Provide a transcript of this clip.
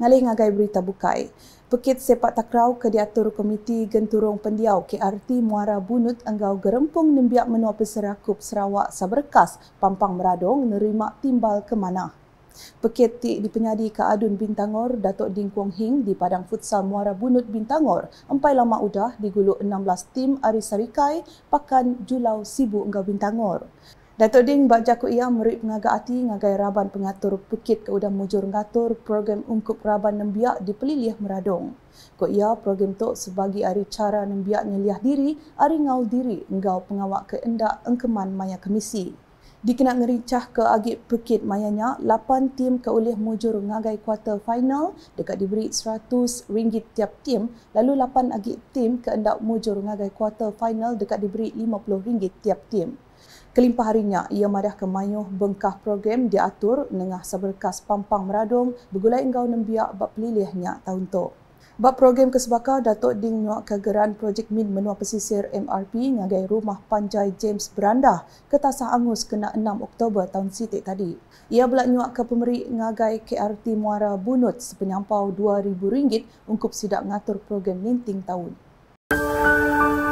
ngalih ngagai berita bukai. Pekit sepak takraw ke diatur Komiti Genturung Pendiau KRT Muara Bunut Enggau Gerempung Nembiak Menua Peserakup Sarawak Saberkas Pampang Meradong nerima timbal ke mana. Pekit ti dipenyadi ke Adun Bintangor Datuk Ding Kuang Hing di Padang Futsal Muara Bunut Bintangor empai lama udah diguluk 16 tim Arisarikai Pakan Julau Sibu Enggau Bintangor. Dato' Ding Bak Jaku Ia merik pengagak hati ngagai Raban Pengatur Pekit ke Udang Mujur Ngatur program Ungkup Raban Nembiak di Pelilih Meradong. Kok ia program tok sebagai hari cara Nembiak nyeliah diri, hari ngaul diri, ngau pengawak ke engkeman maya kemisi. Dikena ngericah ke agit pekit mayanya, 8 tim ke oleh mujur ngagai quarter final dekat diberi RM100 tiap tim, lalu 8 agit tim ke endak mujur ngagai quarter final dekat diberi RM50 tiap tim. Kelimpah harinya, ia madah ke mayuh bengkah program diatur nengah seberkas pampang meradung bergulai engkau nembiak bak pelilihnya tahun tu. Bab program kesebakar Datuk Ding Nuak Kegeran Projek Min Menua Pesisir MRP ngagai rumah panjai James beranda ke Tasah Angus kena 6 Oktober tahun sitik tadi. Ia pula nyuak ke pemerik ngagai KRT Muara Bunut sepenyampau RM2,000 ungkup sidak ngatur program ninting tahun. Musik